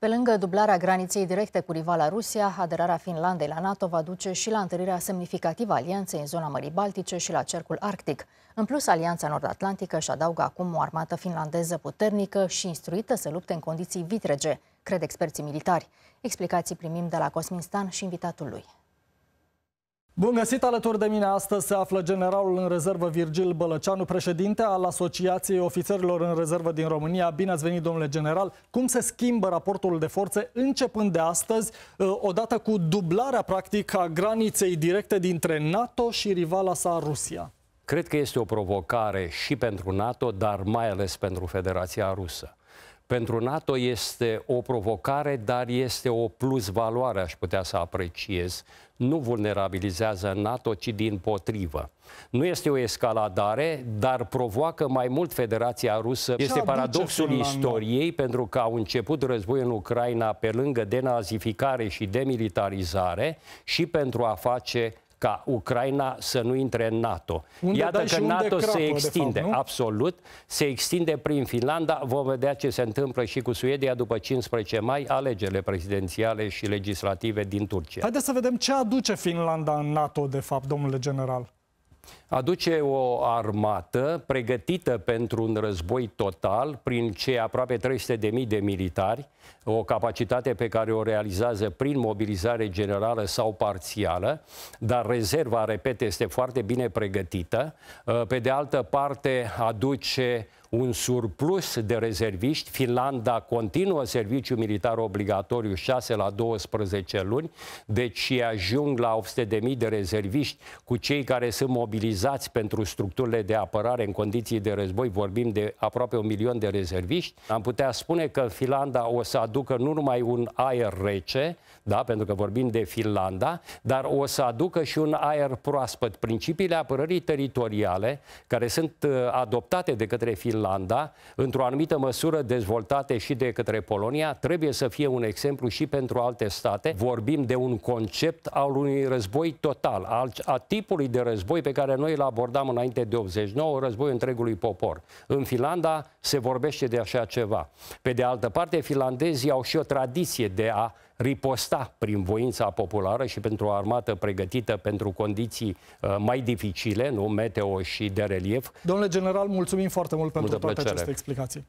Pe lângă dublarea graniței directe cu rivala Rusia, aderarea Finlandei la NATO va duce și la întărirea semnificativă alianței în zona Mării Baltice și la Cercul Arctic. În plus, Alianța Nord-Atlantică își adaugă acum o armată finlandeză puternică și instruită să lupte în condiții vitrege, cred experții militari. Explicații primim de la Cosmin Stan și invitatul lui. Bun găsit alături de mine astăzi se află generalul în rezervă Virgil Bălăceanu, președinte al Asociației Ofițerilor în Rezervă din România. Bine ați venit, domnule general. Cum se schimbă raportul de forțe începând de astăzi, ă, odată cu dublarea practic a graniței directe dintre NATO și rivala sa Rusia? Cred că este o provocare și pentru NATO, dar mai ales pentru Federația Rusă pentru NATO este o provocare, dar este o plus valoare, aș putea să apreciez. Nu vulnerabilizează NATO, ci din potrivă. Nu este o escaladare, dar provoacă mai mult Federația Rusă. Ce este paradoxul istoriei, pentru că au început războiul în Ucraina pe lângă denazificare și demilitarizare și pentru a face ca Ucraina să nu intre în NATO. Unde Iată că NATO crapă, se extinde, fapt, absolut, se extinde prin Finlanda. Vom vedea ce se întâmplă și cu Suedia după 15 mai, alegerile prezidențiale și legislative din Turcia. Haideți să vedem ce aduce Finlanda în NATO, de fapt, domnule general aduce o armată pregătită pentru un război total prin cei aproape 300.000 de militari, o capacitate pe care o realizează prin mobilizare generală sau parțială, dar rezerva, repet, este foarte bine pregătită. Pe de altă parte, aduce un surplus de rezerviști. Finlanda continuă serviciu militar obligatoriu 6 la 12 luni, deci ajung la 800.000 de rezerviști cu cei care sunt mobilizați pentru structurile de apărare în condiții de război. Vorbim de aproape un milion de rezerviști. Am putea spune că Finlanda o să aducă nu numai un aer rece, da, pentru că vorbim de Finlanda, dar o să aducă și un aer proaspăt. Principiile apărării teritoriale, care sunt uh, adoptate de către Finlanda, Finlanda, într-o anumită măsură dezvoltate și de către Polonia, trebuie să fie un exemplu și pentru alte state. Vorbim de un concept al unui război total, al a tipului de război pe care noi îl abordam înainte de 89, războiul întregului popor. În Finlanda se vorbește de așa ceva. Pe de altă parte, finlandezii au și o tradiție de a riposta prin voința populară și pentru o armată pregătită pentru condiții uh, mai dificile, nu meteo și de relief. Domnule general, mulțumim foarte mult pentru Multă toate plăcere. aceste explicații.